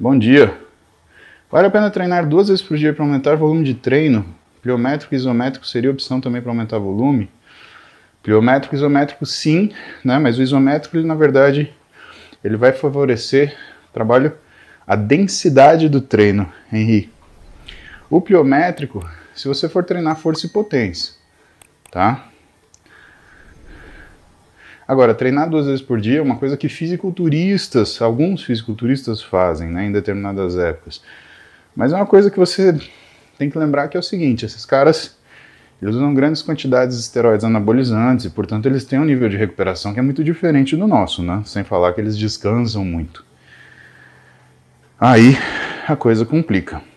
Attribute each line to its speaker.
Speaker 1: Bom dia! Vale a pena treinar duas vezes por dia para aumentar volume de treino? Pliométrico e isométrico seria opção também para aumentar volume? Pliométrico e isométrico sim, né? mas o isométrico, ele, na verdade, ele vai favorecer trabalho, a densidade do treino, Henrique. O pliométrico, se você for treinar força e potência, tá? Agora, treinar duas vezes por dia é uma coisa que fisiculturistas, alguns fisiculturistas fazem né, em determinadas épocas. Mas é uma coisa que você tem que lembrar que é o seguinte: esses caras eles usam grandes quantidades de esteroides anabolizantes e, portanto, eles têm um nível de recuperação que é muito diferente do nosso, né? Sem falar que eles descansam muito. Aí a coisa complica.